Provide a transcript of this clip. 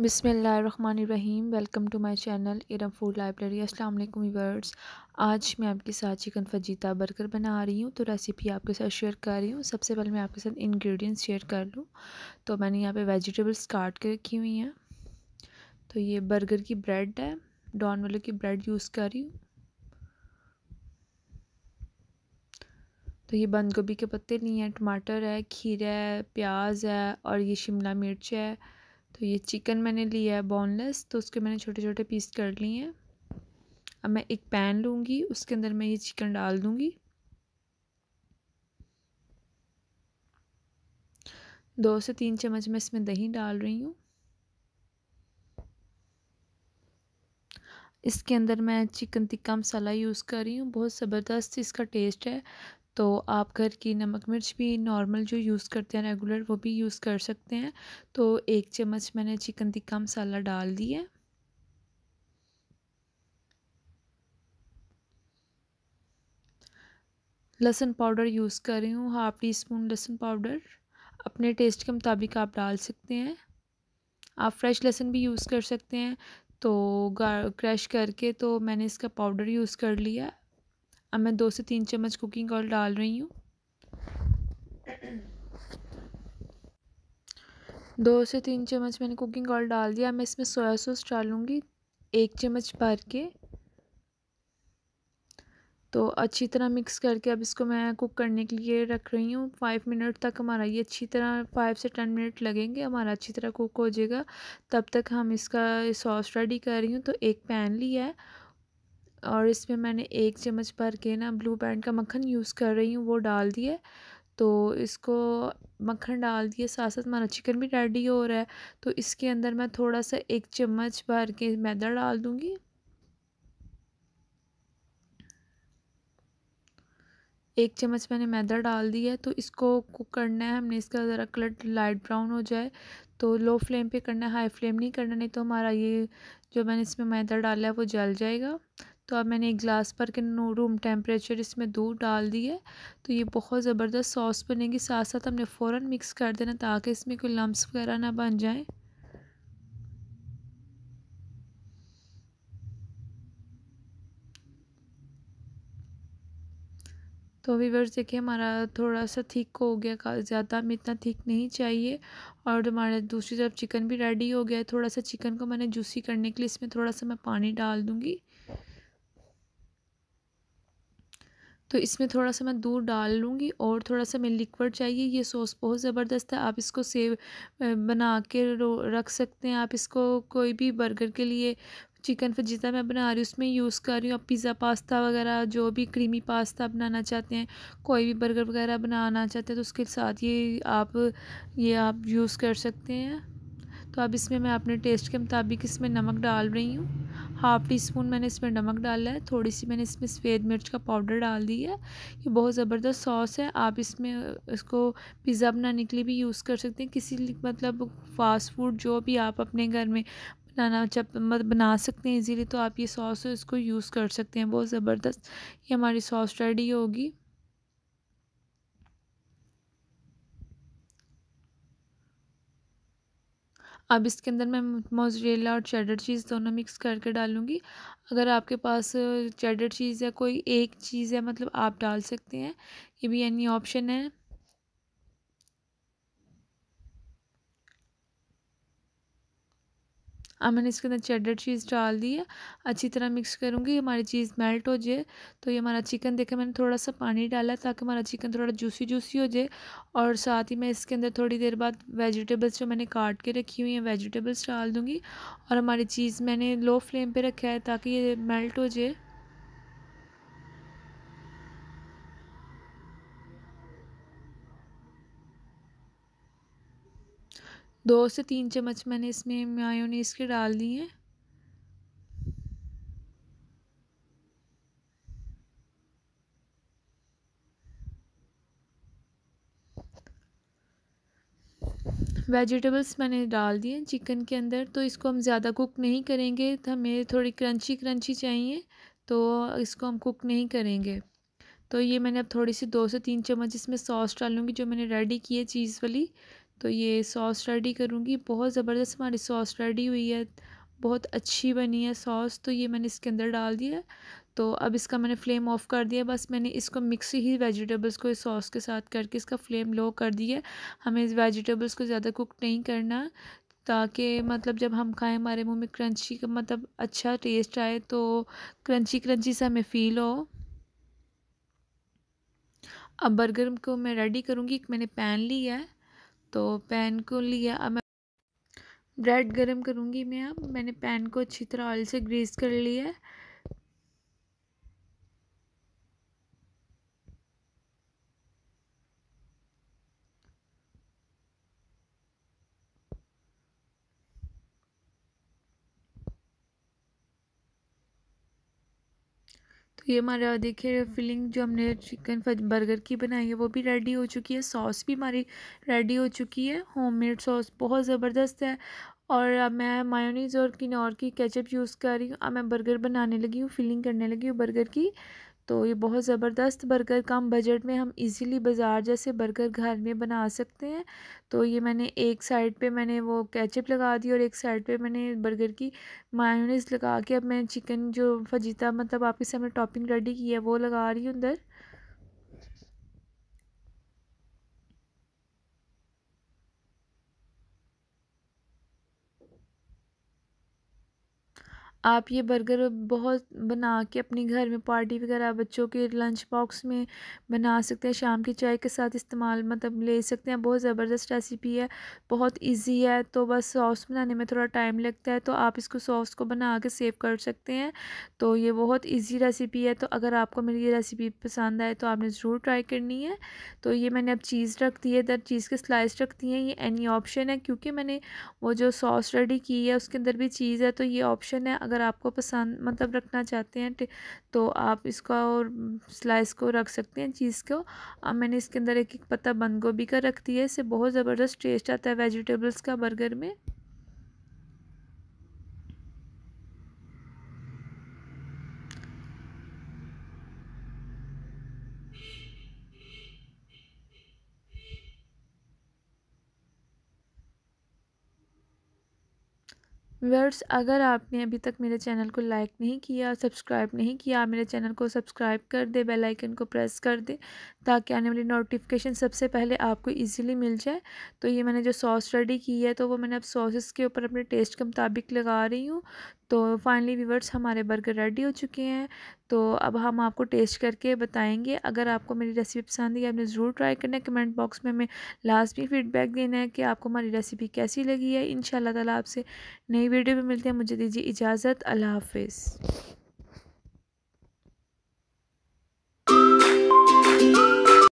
बिसमीम welcome to my channel Iram food library अस्सलाम वालेकुम व्यूअर्स आज मैं आपके साथ चिकन फजीता बर्गर बना रही हूँ तो रेसिपी आपके साथ शेयर कर रही हूँ सबसे पहले मैं आपके साथ इंग्रेडिएंट्स शेयर कर लूँ तो मैंने यहाँ पे वेजिटेबल्स काट के रखी हुई हैं तो ये बर्गर की ब्रेड है डॉन वाले की ब्रेड यूज़ कर रही हूँ तो ये बंद गोभी के पत्ते नहीं हैं टमाटर है खीरा है प्याज है और ये शिमला मिर्च है तो ये चिकन मैंने लिया है बोनलेस तो उसके मैंने छोटे छोटे पीस कर लिए हैं अब मैं एक पैन लूँगी उसके अंदर मैं ये चिकन डाल दूँगी दो से तीन चम्मच मैं इसमें दही डाल रही हूँ इसके अंदर मैं चिकन टिक्का मसाला यूज़ कर रही हूँ बहुत ज़बरदस्त इसका टेस्ट है तो आप घर की नमक मिर्च भी नॉर्मल जो यूज़ करते हैं रेगुलर वो भी यूज़ कर सकते हैं तो एक चम्मच मैंने चिकन टिक्का मसाला डाल दिया लहसुन पाउडर यूज़ कर रही हूँ हाफ़ टी स्पून लहसुन पाउडर अपने टेस्ट के मुताबिक आप डाल सकते हैं आप फ्रेश लहसुन भी यूज़ कर सकते हैं तो क्रश करके तो मैंने इसका पाउडर यूज़ कर लिया अब मैं दो से तीन चम्मच कुकिंग ऑयल डाल रही हूँ दो से तीन चम्मच मैंने कुकिंग ऑयल डाल दिया मैं इसमें सोया सॉस डालूँगी एक चम्मच भर के तो अच्छी तरह मिक्स करके अब इसको मैं कुक करने के लिए रख रही हूँ फाइव मिनट तक हमारा ये अच्छी तरह फाइव से टेन मिनट लगेंगे हमारा अच्छी तरह कुक हो जाएगा तब तक हम इसका सॉस रेडी कर रही हूँ तो एक पैन लिया है और इसमें मैंने एक चम्मच भर के ना ब्लू बैंड का मक्खन यूज़ कर रही हूँ वो डाल दिया तो इसको मक्खन डाल दिया साथ साथ हमारा चिकन भी रेडी हो रहा है तो इसके अंदर मैं थोड़ा सा एक चम्मच भर के मैदा डाल दूँगी एक चम्मच मैंने मैदा डाल दिया है तो इसको कुक करना है हमने इसका ज़रा कलर लाइट ब्राउन हो जाए तो लो फ्लेम पे करना है हाई फ्लेम नहीं करना नहीं तो हमारा ये जो मैंने इसमें मैदा डाला है वो जल जाएगा तो अब मैंने एक ग्लास पर के रूम टेम्परेचर इसमें दूध डाल दी है तो ये बहुत ज़बरदस्त सॉस बनेगी साथ साथ हमने फ़ौर मिक्स कर देना ताकि इसमें कोई लम्ब वगैरह ना बन जाएँ तो वीवर्स देखिए हमारा थोड़ा सा थिक हो गया ज़्यादा हमें इतना थिक नहीं चाहिए और हमारा दूसरी तरफ चिकन भी रेडी हो गया है थोड़ा सा चिकन को मैंने जूसी करने के लिए इसमें थोड़ा सा मैं पानी डाल दूँगी तो इसमें थोड़ा सा मैं दूध डाल लूँगी और थोड़ा सा मैं लिक्विड चाहिए ये सॉस बहुत ज़बरदस्त है आप इसको सेव बना के रख सकते हैं आप इसको कोई भी बर्गर के लिए चिकन फजीता मैं बना रही हूँ उसमें यूज़ कर रही हूँ आप पिज़्ज़ा पास्ता वगैरह जो भी क्रीमी पास्ता बनाना चाहते हैं कोई भी बर्गर वगैरह बनाना चाहते हैं तो उसके साथ ये आप ये आप यूज़ कर सकते हैं तो अब इसमें मैं अपने टेस्ट के मुताबिक इसमें नमक डाल रही हूँ हाफ़ टी स्पून मैंने इसमें नमक डाला है थोड़ी सी मैंने इसमें सफ़ेद मिर्च का पाउडर डाल दी है ये बहुत ज़बरदस्त सॉस है आप इसमें इसको पिज़्ज़ा बनाने के लिए भी यूज़ कर सकते हैं किसी मतलब फ़ास्ट फूड जो भी आप अपने घर में बनाना जब बना सकते हैं इजीली तो आप ये सॉस इसको यूज़ कर सकते हैं बहुत ज़बरदस्त ये हमारी सॉस रेडी होगी अब इसके अंदर मैं मोजरेला और चेडर चीज़ दोनों मिक्स करके डालूँगी अगर आपके पास चेडर चीज़ या कोई एक चीज़ है मतलब आप डाल सकते हैं ये भी यानी ऑप्शन है अब मैंने इसके अंदर चेडर चीज़ डाल दी है अच्छी तरह मिक्स करूँगी हमारी चीज़ मेल्ट हो जाए तो ये हमारा चिकन देखा मैंने थोड़ा सा पानी डाला ताकि हमारा चिकन थोड़ा जूसी जूसी हो जाए और साथ ही मैं इसके अंदर थोड़ी देर बाद वेजिटेबल्स जो मैंने काट के रखी हुई हैं वेजिटेबल्स डाल दूँगी और हमारी चीज़ मैंने लो फ्लेम पर रखा है ताकि ये मेल्ट हो जाए दो से तीन चम्मच मैंने इसमें मायोनीस के डाल दी हैं वेजिटेबल्स मैंने डाल दिए चिकन के अंदर तो इसको हम ज़्यादा कुक नहीं करेंगे तो हमें थोड़ी क्रंची क्रंची चाहिए तो इसको हम कुक नहीं करेंगे तो ये मैंने अब थोड़ी सी दो से तीन चम्मच इसमें सॉस डालूँगी जो मैंने रेडी की है चीज़ वाली तो ये सॉस रेडी करूँगी बहुत ज़बरदस्त हमारी सॉस रेडी हुई है बहुत अच्छी बनी है सॉस तो ये मैंने इसके अंदर डाल दिया तो अब इसका मैंने फ्लेम ऑफ़ कर दिया बस मैंने इसको मिक्स ही वेजिटेबल्स को इस सॉस के साथ करके इसका फ्लेम लो कर दिया हमें इस वेजिटेबल्स को ज़्यादा कुक नहीं करना ताकि मतलब जब हम खाएं हमारे मुंह में क्रंची का मतलब अच्छा टेस्ट आए तो क्रंची क्रंची सा हमें फ़ील हो अब बर्गर को मैं रेडी करूँगी मैंने पैन लिया है तो पैन को लिया अब मैं ब्रेड गरम करूँगी मैं अब मैंने पैन को अच्छी तरह ऑयल से ग्रीस कर लिया है तो ये हमारा देखिए फिलिंग जो हमने चिकन बर्गर की बनाई है वो भी रेडी हो चुकी है सॉस भी हमारी रेडी हो चुकी है होममेड सॉस बहुत ज़बरदस्त है और अब मैं मायोनीज़ और किनौर की केचप यूज़ कर रही हूँ अब मैं बर्गर बनाने लगी हूँ फिलिंग करने लगी हूँ बर्गर की तो ये बहुत ज़बरदस्त बर्गर कम बजट में हम इजीली बाज़ार जैसे बर्गर घर में बना सकते हैं तो ये मैंने एक साइड पे मैंने वो कैचअप लगा दी और एक साइड पे मैंने बर्गर की मायोनीज़ लगा के अब मैं चिकन जो फजीता मतलब आपके सामने टॉपिंग रेडी की है वो लगा रही हूँ अंदर आप ये बर्गर बहुत बना के अपने घर में पार्टी वगैरह बच्चों के लंच बॉक्स में बना सकते हैं शाम की चाय के साथ इस्तेमाल मतलब ले सकते हैं बहुत ज़बरदस्त रेसिपी है बहुत इजी है तो बस सॉस बनाने में थोड़ा टाइम लगता है तो आप इसको सॉस को बना के सेव कर सकते हैं तो ये बहुत ईजी रेसिपी है तो अगर आपको मेरी ये रेसिपी पसंद आए तो आपने ज़रूर ट्राई करनी है तो ये मैंने अब चीज़ रख दी है दर चीज़ के स्लाइस रख दी है ये एनी ऑप्शन है क्योंकि मैंने वो जो सॉस रेडी की है उसके अंदर भी चीज़ है तो ये ऑप्शन है अगर आपको पसंद मतलब रखना चाहते हैं तो आप इसका और स्लाइस को रख सकते हैं चीज़ को अब मैंने इसके अंदर एक एक पत्ता बंद गोभी का रख दिया इससे बहुत ज़बरदस्त टेस्ट आता है वेजिटेबल्स का बर्गर में वर्ड्स अगर आपने अभी तक मेरे चैनल को लाइक नहीं किया सब्सक्राइब नहीं किया मेरे चैनल को सब्सक्राइब कर दे बेल आइकन को प्रेस कर दे ताकि आने वाली नोटिफिकेशन सबसे पहले आपको इजीली मिल जाए तो ये मैंने जो सॉस रेडी की है तो वो मैंने अब सॉसेस के ऊपर अपने टेस्ट के मुताबिक लगा रही हूँ तो फाइनली व्यूवर्स हमारे बर्गर रेडी हो चुके हैं तो अब हम आपको टेस्ट करके बताएंगे अगर आपको मेरी रेसिपी पसंद है आपने ज़रूर ट्राई करना है कमेंट बॉक्स में हमें लास्ट भी फीडबैक देना है कि आपको हमारी रेसिपी कैसी लगी है इन शाला आपसे नई वीडियो में मिलते हैं मुझे दीजिए इजाज़त अल्लाह हाफिज़